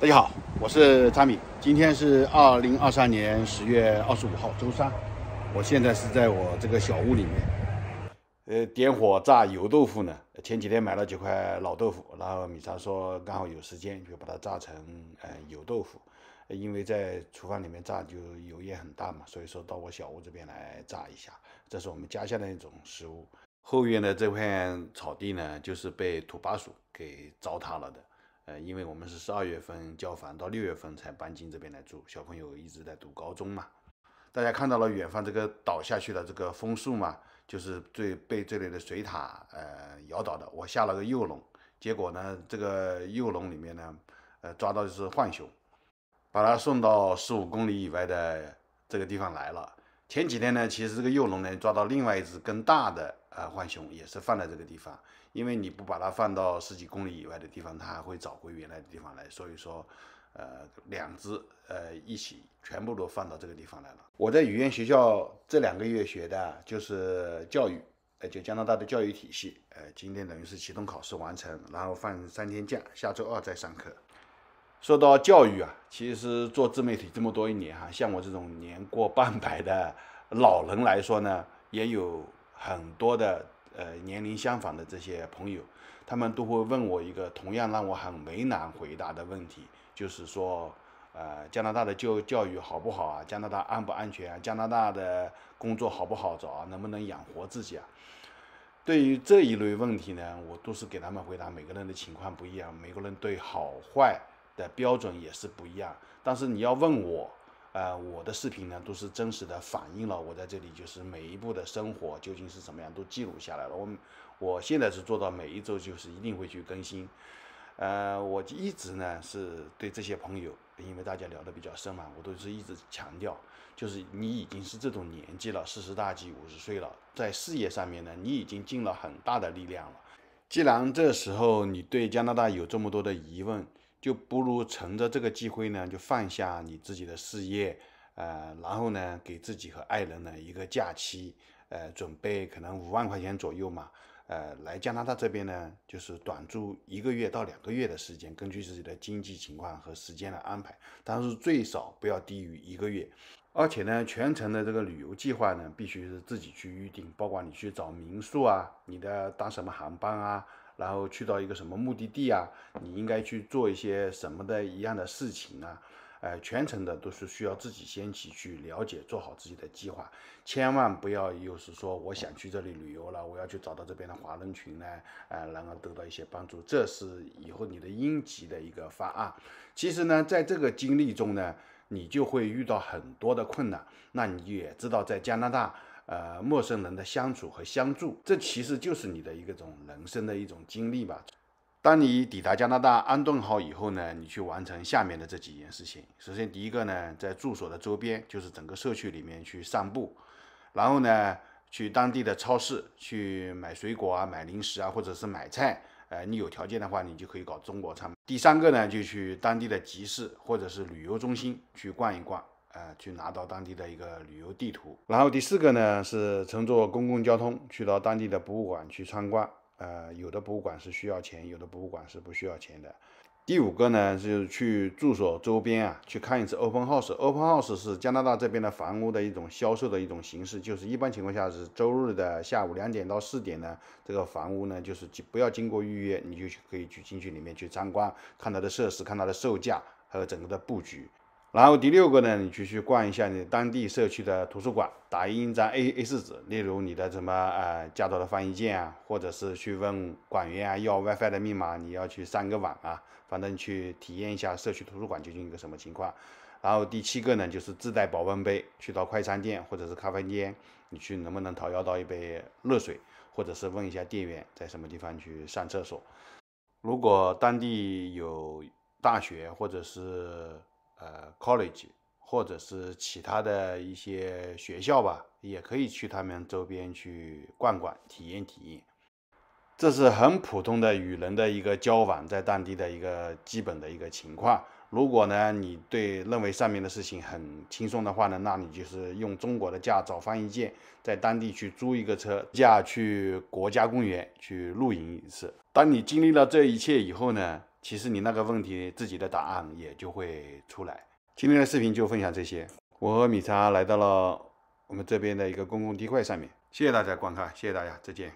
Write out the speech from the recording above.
大家好，我是查米。今天是二零二三年十月二十五号，周三。我现在是在我这个小屋里面，呃，点火炸油豆腐呢。前几天买了几块老豆腐，然后米茶说刚好有时间，就把它炸成呃油豆腐。因为在厨房里面炸，就油烟很大嘛，所以说到我小屋这边来炸一下。这是我们家乡的一种食物。后院的这片草地呢，就是被土拨鼠给糟蹋了的。呃，因为我们是十二月份交房，到六月份才搬进这边来住，小朋友一直在读高中嘛。大家看到了远方这个倒下去的这个枫树嘛，就是最被这里的水塔呃咬倒的。我下了个幼龙，结果呢，这个幼龙里面呢，呃，抓到的是浣熊，把它送到十五公里以外的这个地方来了。前几天呢，其实这个幼龙呢，抓到另外一只更大的。呃，浣熊也是放在这个地方，因为你不把它放到十几公里以外的地方，它还会找回原来的地方来。所以说，呃，两只呃一起全部都放到这个地方来了。我在语言学校这两个月学的就是教育，呃，就加拿大的教育体系。呃，今天等于是期中考试完成，然后放三天假，下周二再上课。说到教育啊，其实做自媒体这么多一年哈，像我这种年过半百的老人来说呢，也有。很多的呃年龄相仿的这些朋友，他们都会问我一个同样让我很为难回答的问题，就是说，呃，加拿大的教教育好不好啊？加拿大安不安全？啊？加拿大的工作好不好找？啊？能不能养活自己啊？对于这一类问题呢，我都是给他们回答，每个人的情况不一样，每个人对好坏的标准也是不一样，但是你要问我。呃，我的视频呢都是真实的反映了我在这里就是每一步的生活究竟是怎么样，都记录下来了。我我现在是做到每一周就是一定会去更新。呃，我一直呢是对这些朋友，因为大家聊得比较深嘛，我都是一直强调，就是你已经是这种年纪了，四十大几，五十岁了，在事业上面呢，你已经尽了很大的力量了。既然这时候你对加拿大有这么多的疑问，就不如趁着这个机会呢，就放下你自己的事业，呃，然后呢，给自己和爱人呢一个假期，呃，准备可能五万块钱左右嘛，呃，来加拿大这边呢，就是短住一个月到两个月的时间，根据自己的经济情况和时间来安排，但是最少不要低于一个月，而且呢，全程的这个旅游计划呢，必须是自己去预定，包括你去找民宿啊，你的搭什么航班啊。然后去到一个什么目的地啊？你应该去做一些什么的一样的事情啊？呃，全程的都是需要自己先去去了解，做好自己的计划，千万不要又是说我想去这里旅游了，我要去找到这边的华人群呢，呃，然后得到一些帮助，这是以后你的应急的一个方案。其实呢，在这个经历中呢，你就会遇到很多的困难，那你也知道在加拿大。呃，陌生人的相处和相助，这其实就是你的一个种人生的一种经历吧。当你抵达加拿大安顿好以后呢，你去完成下面的这几件事情。首先，第一个呢，在住所的周边，就是整个社区里面去散步，然后呢，去当地的超市去买水果啊、买零食啊，或者是买菜。呃，你有条件的话，你就可以搞中国餐。第三个呢，就去当地的集市或者是旅游中心去逛一逛。呃，去拿到当地的一个旅游地图，然后第四个呢是乘坐公共交通去到当地的博物馆去参观。呃，有的博物馆是需要钱，有的博物馆是不需要钱的。第五个呢是去住所周边啊，去看一次 open house。open house 是加拿大这边的房屋的一种销售的一种形式，就是一般情况下是周日的下午两点到四点呢，这个房屋呢就是不要经过预约，你就可以去进去里面去参观，看它的设施、看它的售价还有整个的布局。然后第六个呢，你就去逛一下你当地社区的图书馆，打印一张 A A 四纸，例如你的什么呃驾照的翻译件啊，或者是去问馆员啊要 WiFi 的密码，你要去上个网啊，反正去体验一下社区图书馆究竟一个什么情况。然后第七个呢，就是自带保温杯去到快餐店或者是咖啡店，你去能不能讨要到一杯热水，或者是问一下店员在什么地方去上厕所。如果当地有大学或者是呃，college，或者是其他的一些学校吧，也可以去他们周边去逛逛，体验体验。这是很普通的与人的一个交往，在当地的一个基本的一个情况。如果呢，你对认为上面的事情很轻松的话呢，那你就是用中国的驾照、翻译件，在当地去租一个车，驾去国家公园去露营一次。当你经历了这一切以后呢？其实你那个问题，自己的答案也就会出来。今天的视频就分享这些。我和米茶来到了我们这边的一个公共地块上面，谢谢大家观看，谢谢大家，再见。